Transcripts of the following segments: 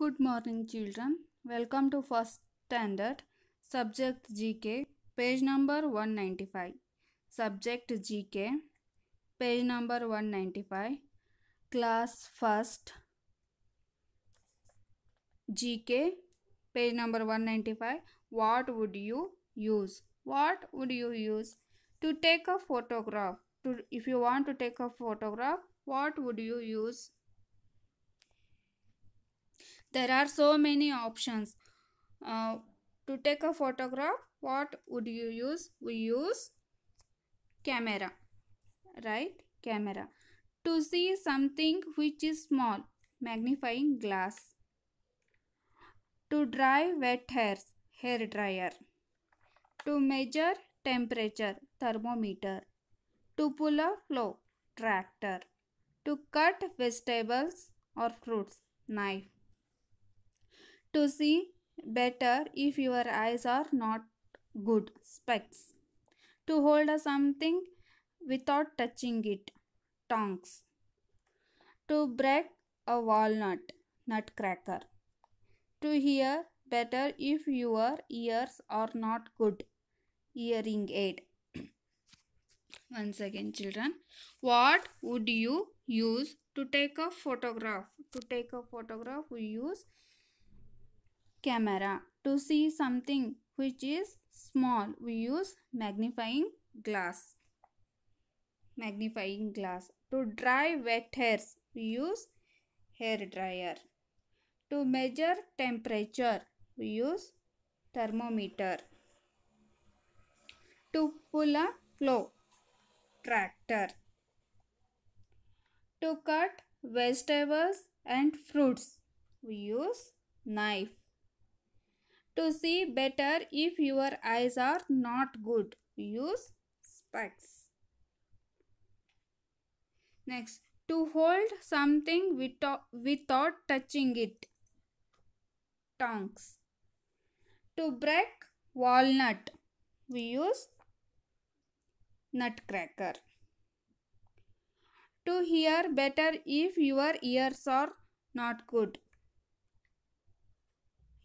Good morning children. Welcome to first standard subject GK page number 195. Subject GK page number 195 class first GK page number 195 what would you use? What would you use to take a photograph? To, if you want to take a photograph what would you use there are so many options uh, to take a photograph what would you use we use camera right camera to see something which is small magnifying glass to dry wet hairs hair dryer to measure temperature thermometer to pull a plow tractor to cut vegetables or fruits knife to see better if your eyes are not good specs to hold a something without touching it tongs to break a walnut nutcracker to hear better if your ears are not good hearing aid once again children what would you use to take a photograph to take a photograph we use camera. To see something which is small, we use magnifying glass. Magnifying glass. To dry wet hairs, we use hair dryer. To measure temperature, we use thermometer. To pull a flow, tractor. To cut vegetables and fruits, we use knife. To see better if your eyes are not good, use specs. Next, to hold something without, without touching it, tongs. To break walnut, we use nutcracker. To hear better if your ears are not good,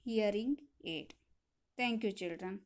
hearing 8. Thank you children.